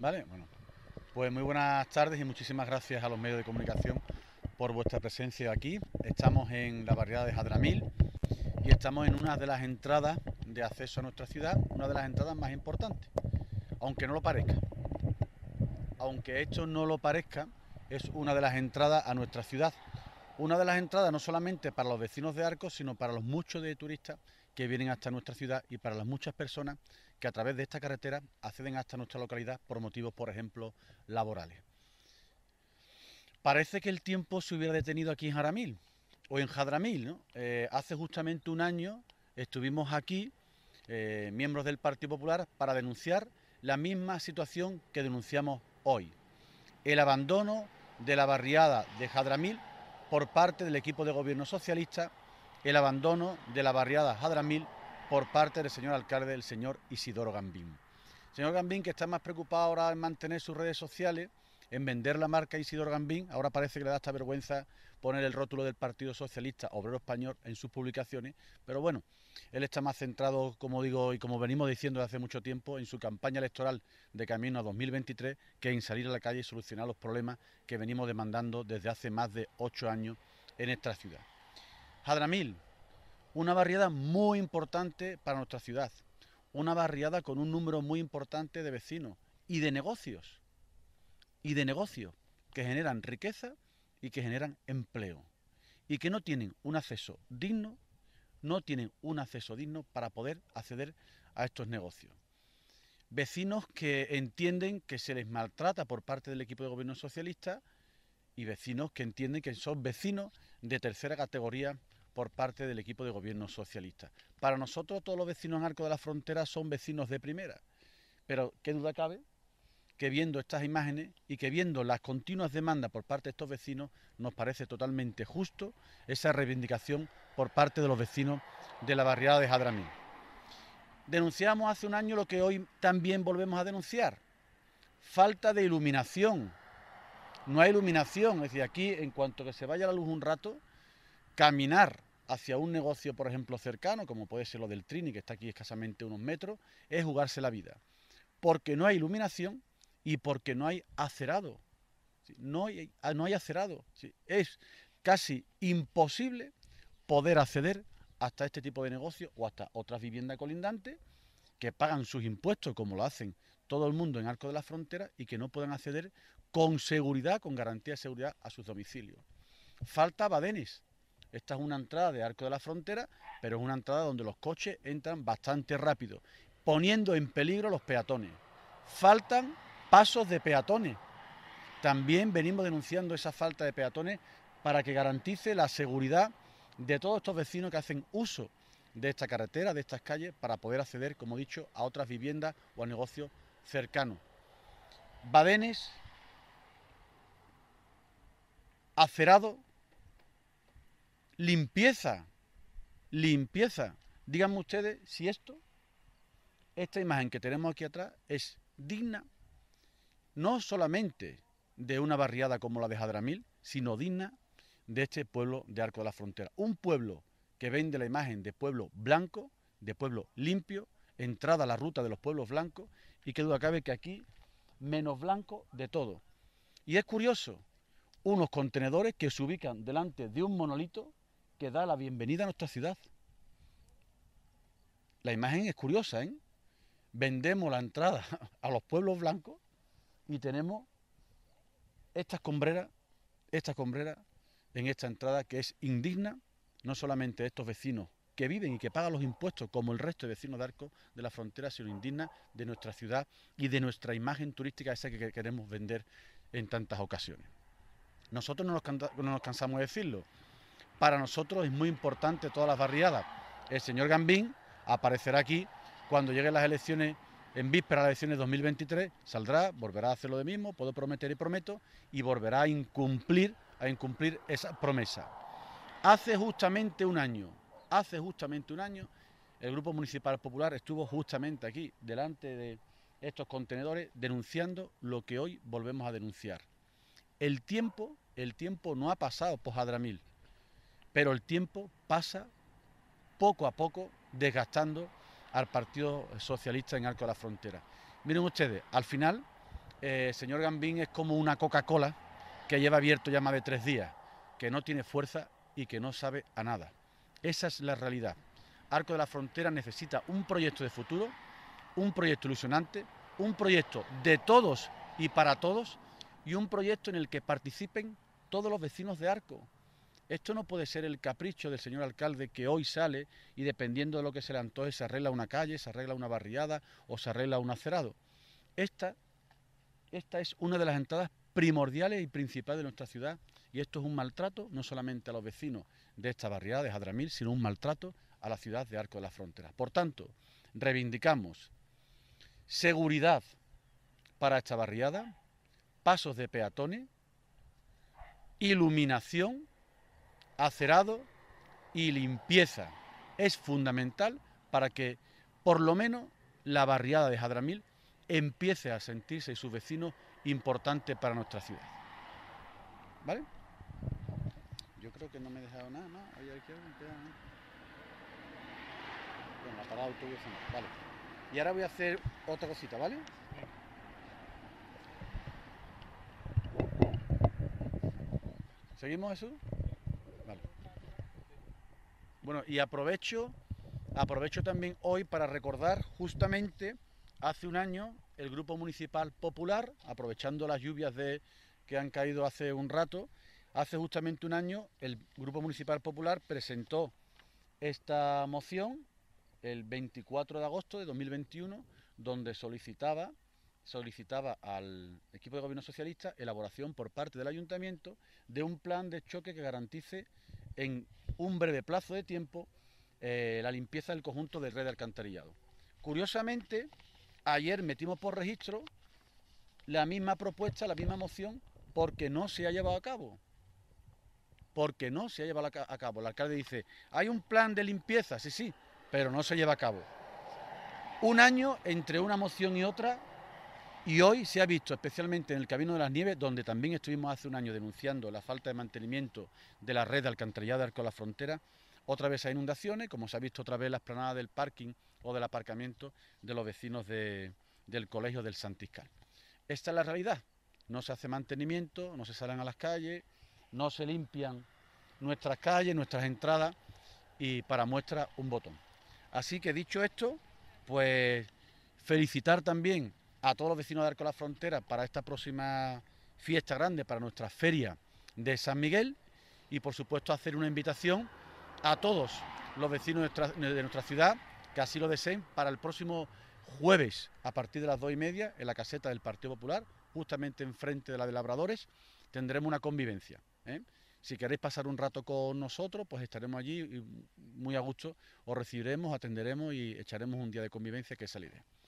¿Vale? Bueno, pues muy buenas tardes y muchísimas gracias a los medios de comunicación por vuestra presencia aquí. Estamos en la barriada de Jadramil y estamos en una de las entradas de acceso a nuestra ciudad, una de las entradas más importantes, aunque no lo parezca. Aunque esto no lo parezca, es una de las entradas a nuestra ciudad. Una de las entradas no solamente para los vecinos de Arcos, sino para los muchos de turistas que vienen hasta nuestra ciudad y para las muchas personas que a través de esta carretera acceden hasta nuestra localidad por motivos, por ejemplo, laborales. Parece que el tiempo se hubiera detenido aquí en Jaramil o en Jadramil. ¿no? Eh, hace justamente un año estuvimos aquí, eh, miembros del Partido Popular, para denunciar la misma situación que denunciamos hoy. El abandono de la barriada de Jadramil por parte del equipo de gobierno socialista el abandono de la barriada Hadramil... por parte del señor alcalde, el señor Isidoro Gambín. señor Gambín, que está más preocupado ahora en mantener sus redes sociales, en vender la marca Isidoro Gambín, ahora parece que le da esta vergüenza poner el rótulo del Partido Socialista Obrero Español en sus publicaciones, pero bueno, él está más centrado, como digo y como venimos diciendo desde hace mucho tiempo, en su campaña electoral de camino a 2023 que en salir a la calle y solucionar los problemas que venimos demandando desde hace más de ocho años en esta ciudad. Jadramil, una barriada muy importante para nuestra ciudad, una barriada con un número muy importante de vecinos y de negocios, y de negocios que generan riqueza y que generan empleo, y que no tienen un acceso digno, no tienen un acceso digno para poder acceder a estos negocios. Vecinos que entienden que se les maltrata por parte del equipo de gobierno socialista, y vecinos que entienden que son vecinos de tercera categoría por parte del equipo de gobierno socialista. Para nosotros todos los vecinos en Arco de la Frontera son vecinos de primera, pero qué duda cabe que viendo estas imágenes y que viendo las continuas demandas por parte de estos vecinos, nos parece totalmente justo esa reivindicación por parte de los vecinos de la barriada de Jadramín. Denunciamos hace un año lo que hoy también volvemos a denunciar, falta de iluminación no hay iluminación. Es decir, aquí en cuanto que se vaya la luz un rato, caminar hacia un negocio, por ejemplo, cercano, como puede ser lo del Trini, que está aquí escasamente unos metros, es jugarse la vida. Porque no hay iluminación y porque no hay acerado. No hay, ah, no hay acerado. Es casi imposible poder acceder hasta este tipo de negocio o hasta otras viviendas colindantes que pagan sus impuestos como lo hacen todo el mundo en Arco de la Frontera y que no puedan acceder con seguridad, con garantía de seguridad a sus domicilios. Falta Badenes. Esta es una entrada de Arco de la Frontera, pero es una entrada donde los coches entran bastante rápido, poniendo en peligro los peatones. Faltan pasos de peatones. También venimos denunciando esa falta de peatones para que garantice la seguridad de todos estos vecinos que hacen uso de esta carretera, de estas calles, para poder acceder, como he dicho, a otras viviendas o a negocios cercanos. Badenes, acerado, limpieza, limpieza. Díganme ustedes si esto, esta imagen que tenemos aquí atrás, es digna no solamente de una barriada como la de Jadramil, sino digna de este pueblo de Arco de la Frontera. Un pueblo que vende la imagen de pueblo blanco, de pueblo limpio, entrada a la ruta de los pueblos blancos, y que duda cabe que aquí menos blanco de todo. Y es curioso, unos contenedores que se ubican delante de un monolito que da la bienvenida a nuestra ciudad. La imagen es curiosa, ¿eh? Vendemos la entrada a los pueblos blancos y tenemos ...estas combreras... esta combreras... en esta entrada que es indigna no solamente de estos vecinos que viven y que pagan los impuestos como el resto de vecinos de Arco de la frontera, sino indigna de nuestra ciudad y de nuestra imagen turística esa que queremos vender en tantas ocasiones. Nosotros no nos, cansamos de decirlo. Para nosotros es muy importante todas las barriadas. El señor Gambín aparecerá aquí cuando lleguen las elecciones, en víspera de las elecciones 2023, saldrá, volverá a hacer lo de mismo, puedo prometer y prometo, y volverá a incumplir, a incumplir esa promesa. Hace justamente un año, hace justamente un año, el Grupo Municipal Popular estuvo justamente aquí, delante de estos contenedores, denunciando lo que hoy volvemos a denunciar. El tiempo el tiempo no ha pasado, pojadramil pero el tiempo pasa poco a poco desgastando al Partido Socialista en Arco de la Frontera. Miren ustedes, al final, eh, señor Gambín es como una Coca-Cola que lleva abierto ya más de tres días, que no tiene fuerza y que no sabe a nada. Esa es la realidad. Arco de la Frontera necesita un proyecto de futuro, un proyecto ilusionante, un proyecto de todos y para todos y un proyecto en el que participen todos los vecinos de Arco. Esto no puede ser el capricho del señor alcalde que hoy sale y dependiendo de lo que se le antoje se arregla una calle, se arregla una barriada o se arregla un acerado. Esta, esta es una de las entradas primordiales y principales de nuestra ciudad y esto es un maltrato no solamente a los vecinos de esta barriada de Jadramil, sino un maltrato a la ciudad de Arco de la Frontera. Por tanto, reivindicamos seguridad para esta barriada, pasos de peatones, iluminación, acerado y limpieza. Es fundamental para que por lo menos la barriada de Jadramil empiece a sentirse y sus vecinos importante para nuestra ciudad. ¿Vale? Yo creo que no me he dejado nada, ¿no? Ahí hay que Bueno, la parada autobús, vale. Y ahora voy a hacer otra cosita, ¿vale? ¿Seguimos Jesús? Bueno, y aprovecho, aprovecho también hoy para recordar justamente hace un año el Grupo Municipal Popular, aprovechando las lluvias de, que han caído hace un rato, hace justamente un año el Grupo Municipal Popular presentó esta moción el 24 de agosto de 2021, donde solicitaba solicitaba al equipo de gobierno socialista elaboración por parte del ayuntamiento de un plan de choque que garantice en un breve plazo de tiempo eh, la limpieza del conjunto de red de alcantarillado. Curiosamente, ayer metimos por registro la misma propuesta, la misma moción, porque no se ha llevado a cabo. Porque no se ha llevado a cabo. El alcalde dice, hay un plan de limpieza, sí, sí, pero no se lleva a cabo. Un año entre una moción y otra y hoy se ha visto, especialmente en el Camino de las Nieves, donde también estuvimos hace un año denunciando la falta de mantenimiento de la red de alcantarillada con la frontera, otra vez hay inundaciones, como se ha visto otra vez la esplanada del parking o del aparcamiento de los vecinos del colegio del Santiscal. Esta es la realidad. No se hace mantenimiento, no se salen a las calles, no se limpian nuestras calles, nuestras entradas y para muestra un botón. Así que dicho esto, pues felicitar también a todos los vecinos de Arco de la Frontera para esta próxima fiesta grande, para nuestra feria de San Miguel y por supuesto hacer una invitación a todos los vecinos de nuestra, ciudad que así lo deseen para el próximo jueves a partir de las dos y media en la caseta del Partido Popular, justamente enfrente de la de Labradores, tendremos una convivencia. ¿eh? Si queréis pasar un rato con nosotros, pues estaremos allí y muy a gusto, os recibiremos, atenderemos y echaremos un día de convivencia que es la